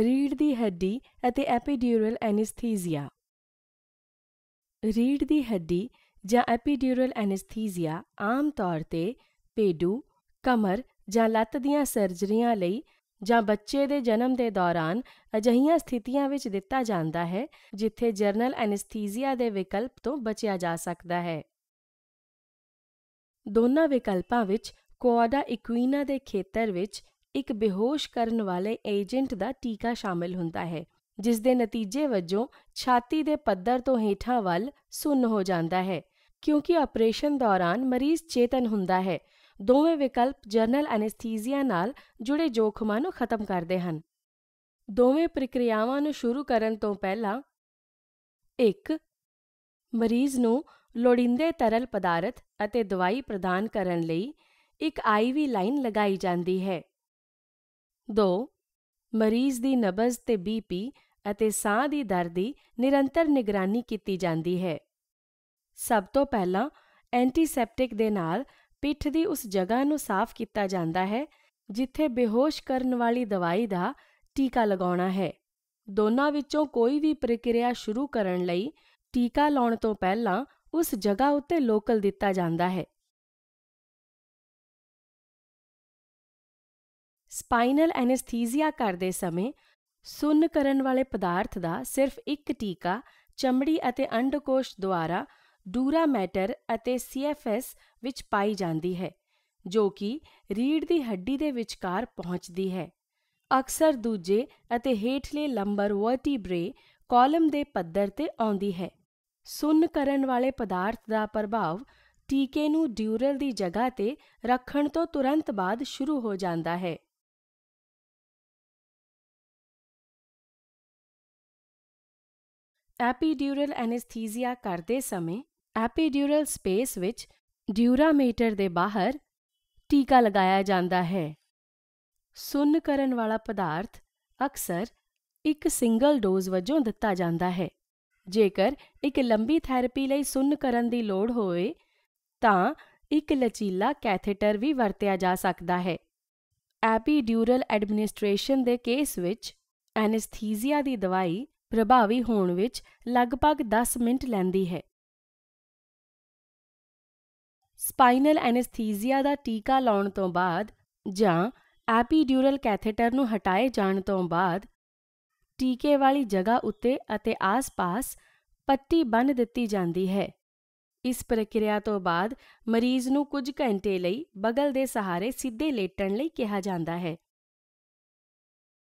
ਰੀੜ ਦੀ ਹੱਡੀ ਅਤੇ ਐਪੀਡਿਊਰਲ ਐਨਸਥੀਸੀਆ ਰੀੜ ਦੀ ਹੱਡੀ ਜਾਂ ਐਪੀਡਿਊਰਲ ਐਨਸਥੀਸੀਆ ਆਮ ਤੌਰ ਤੇ ਪੇਡੂ ਕਮਰ ਜਾਂ ਲੱਤ ਦੀਆਂ ਸਰਜਰੀਆਂ ਲਈ ਜਾਂ ਬੱਚੇ ਦੇ ਜਨਮ ਦੇ ਦੌਰਾਨ ਅਜਹੀਆਂ ਸਥਿਤੀਆਂ ਵਿੱਚ ਦਿੱਤਾ ਜਾਂਦਾ ਹੈ ਜਿੱਥੇ ਜਰਨਲ ਐਨਸਥੀਸੀਆ ਦੇ ਵਿਕਲਪ ਤੋਂ ਬਚਿਆ ਜਾ ਸਕਦਾ ਹੈ ਦੋਨਾਂ ਵਿਕਲਪਾਂ ਵਿੱਚ ਕੋਆਡਾ ਇਕੁਇਨਾ ਦੇ ਖੇਤਰ ਵਿੱਚ ਇੱਕ ਬੇਹੋਸ਼ ਕਰਨ ਵਾਲੇ ਏਜੰਟ ਦਾ ਟੀਕਾ ਸ਼ਾਮਿਲ ਹੁੰਦਾ ਹੈ ਜਿਸ ਦੇ ਨਤੀਜੇ ਵਜੋਂ ਛਾਤੀ ਦੇ ਪੱਧਰ ਤੋਂ ਹੇਠਾਂ ਵੱਲ ਸੁੰਨ ਹੋ ਜਾਂਦਾ ਹੈ ਕਿਉਂਕਿ ਆਪਰੇਸ਼ਨ ਦੌਰਾਨ ਮਰੀਜ਼ ਚੇਤਨ ਹੁੰਦਾ ਹੈ ਦੋਵੇਂ ਵਿਕਲਪ ਜਨਰਲ ਐਨਸਥੀਸੀਆ ਨਾਲ ਜੁੜੇ ਜੋਖਮਾਂ ਨੂੰ ਖਤਮ ਕਰਦੇ ਹਨ ਦੋਵੇਂ ਪ੍ਰਕਿਰਿਆਵਾਂ ਨੂੰ ਸ਼ੁਰੂ ਕਰਨ ਤੋਂ ਪਹਿਲਾਂ ਇੱਕ ਮਰੀਜ਼ ਨੂੰ ਲੋੜੀਂਦੇ ਤਰਲ ਪਦਾਰਥ ਅਤੇ ਦਵਾਈ ਪ੍ਰਦਾਨ ਕਰਨ ਲਈ ਇੱਕ ਆਈਵੀ ਲਾਈਨ ਲਗਾਈ ਜਾਂਦੀ ਹੈ ਦੋ ਮਰੀਜ਼ ਦੀ ਨਬਜ਼ ਤੇ ਬੀਪੀ ਅਤੇ ਸਾਹ ਦੀ ਦਰ ਦੀ ਨਿਰੰਤਰ ਨਿਗਰਾਨੀ ਕੀਤੀ ਜਾਂਦੀ ਹੈ ਸਭ ਤੋਂ ਪਹਿਲਾਂ ਐਂਟੀਸੈਪਟਿਕ ਦੇ ਨਾਲ ਪਿੱਠ ਦੀ ਉਸ ਜਗ੍ਹਾ ਨੂੰ ਸਾਫ਼ ਕੀਤਾ ਜਾਂਦਾ ਹੈ ਜਿੱਥੇ ਬੇਹੋਸ਼ ਕਰਨ ਵਾਲੀ ਦਵਾਈ ਦਾ ਟੀਕਾ ਲਗਾਉਣਾ ਹੈ ਦੋਨਾਂ ਵਿੱਚੋਂ ਕੋਈ ਵੀ ਪ੍ਰਕਿਰਿਆ ਸ਼ੁਰੂ ਕਰਨ ਲਈ ਟੀਕਾ ਲਾਉਣ ਤੋਂ ਪਹਿਲਾਂ ਉਸ ਜਗ੍ਹਾ ਉੱਤੇ ਲੋਕਲ ਦਿੱਤਾ ਜਾਂਦਾ ਹੈ ਸਪਾਈਨਲ ਐਨਸਥੀਸੀਆ ਕਰਦੇ ਸਮੇਂ ਸੁੰਨ ਕਰਨ ਵਾਲੇ ਪਦਾਰਥ ਦਾ ਸਿਰਫ ਇੱਕ ਟੀਕਾ ਚਮੜੀ ਅਤੇ ਅੰਡਕੋਸ਼ ਦੁਆਰਾ ਡੂਰਾ ਮੈਟਰ ਅਤੇ ਸੀਐਫਐਸ ਵਿੱਚ ਪਾਈ ਜਾਂਦੀ ਹੈ ਜੋ ਕਿ ਰੀੜ ਦੀ ਹੱਡੀ ਦੇ ਵਿਚਕਾਰ ਪਹੁੰਚਦੀ ਹੈ ਅਕਸਰ ਦੂਜੇ ਅਤੇ ਹੇਠਲੇ ਲੰਬਰ ਵਰਟੀਬ੍ਰੇ ਕਾਲਮ ਦੇ ਪੱਧਰ ਤੇ ਆਉਂਦੀ ਹੈ ਸੁੰਨ ਕਰਨ ਵਾਲੇ ਪਦਾਰਥ ਦਾ ਪ੍ਰਭਾਵ ਟੀਕੇ ਨੂੰ ਡਿਊਰਲ ਦੀ ਜਗ੍ਹਾ ਤੇ ਰੱਖਣ ਤੋਂ ਤੁਰੰਤ ਬਾਅਦ ਸ਼ੁਰੂ ਹੋ ਜਾਂਦਾ ਹੈ ਐਪੀਡਿਊਰਲ ਐਨੇਸਥੀਸੀਆ ਕਰਦੇ ਸਮੇਂ ਐਪੀਡਿਊਰਲ ਸਪੇਸ ਵਿੱਚ ਡਿਊਰਾਮੀਟਰ ਦੇ ਬਾਹਰ ਟੀਕਾ ਲਗਾਇਆ ਜਾਂਦਾ ਹੈ ਸੁੰਨ ਕਰਨ ਵਾਲਾ ਪਦਾਰਥ ਅਕਸਰ ਇੱਕ ਸਿੰਗਲ ਡੋਜ਼ ਵਜੋਂ ਦਿੱਤਾ ਜਾਂਦਾ ਹੈ ਜੇਕਰ ਇੱਕ ਲੰਬੀ ਥੈਰੇਪੀ ਲਈ ਸੁੰਨ ਕਰਨ ਦੀ ਲੋੜ ਹੋਵੇ ਤਾਂ ਇੱਕ ਲਚੀਲਾ ਕੈਥੇਟਰ ਵੀ ਵਰਤਿਆ ਜਾ ਸਕਦਾ ਹੈ ਐਪੀਡਿਊਰਲ ਐਡਮਿਨਿਸਟ੍ਰੇਸ਼ਨ ਦੇ ਕੇਸ ਵਿੱਚ ਐਨੇਸਥੀਸੀਆ ਦੀ ਦਵਾਈ ਪ੍ਰਭਾਵੀ ਹੋਣ ਵਿੱਚ ਲਗਭਗ 10 ਮਿੰਟ ਲੈਂਦੀ ਹੈ ਸਪਾਈਨਲ ਐਨੈਸਥੀਸੀਆ ਦਾ ਟੀਕਾ ਲਾਉਣ ਤੋਂ ਬਾਅਦ ਜਾਂ ਐਪੀਡਿਊਰਲ ਕੈਥੇਟਰ ਨੂੰ ਹਟਾਏ ਜਾਣ ਤੋਂ ਬਾਅਦ ਟੀਕੇ ਵਾਲੀ ਜਗ੍ਹਾ ਉੱਤੇ ਅਤੇ ਆਸ-ਪਾਸ ਪੱਟੀ ਬੰਨ ਦਿੱਤੀ ਜਾਂਦੀ ਹੈ ਇਸ ਪ੍ਰਕਿਰਿਆ ਤੋਂ ਬਾਅਦ ਮਰੀਜ਼ ਨੂੰ ਕੁਝ ਘੰਟੇ ਲਈ ਬਗਲ ਦੇ ਸਹਾਰੇ ਸਿੱਧੇ ਲੇਟਣ ਲਈ ਕਿਹਾ ਜਾਂਦਾ ਹੈ